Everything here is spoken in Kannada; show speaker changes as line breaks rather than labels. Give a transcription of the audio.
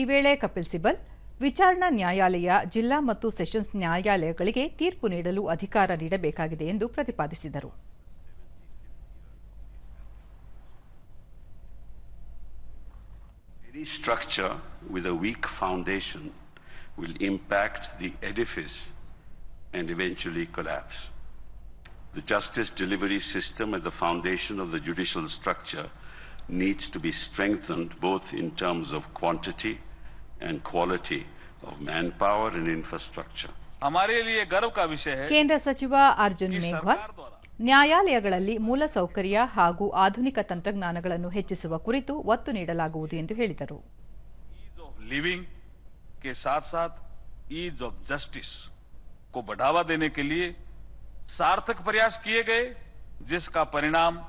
ಈ ವೇಳೆ ಕಪಿಲ್ ಸಿಬಲ್ ವಿಚಾರಣಾ ನ್ಯಾಯಾಲಯ ಜಿಲ್ಲಾ ಮತ್ತು ಸೆಷನ್ಸ್ ನ್ಯಾಯಾಲಯಗಳಿಗೆ ತೀರ್ಪು ನೀಡಲು ಅಧಿಕಾರ ನೀಡಬೇಕಾಗಿದೆ ಎಂದು ಪ್ರತಿಪಾದಿಸಿದರು
Any structure with a weak foundation will impact the edifice and eventually collapse. The justice delivery system at the foundation of the judicial structure ಸಚಿವ
ಅರ್ಜುನ್ ಮೇಘವಾಲಯಗಳಲ್ಲಿ ಮೂಲ ಸೌಕರ್ಯ ಹಾಗೂ ಆಧುನಿಕ ತಂತ್ರಜ್ಞಾನಗಳನ್ನು ಹೆಚ್ಚಿಸುವ ಕುರಿತು ಒತ್ತು ನೀಡಲಾಗುವುದು ಎಂದು ಹೇಳಿದರು
ಬೇರೆ ಸಾರ್ಥಕ ಪ್ರಯಾಸ ಜಿಣಾಮಿ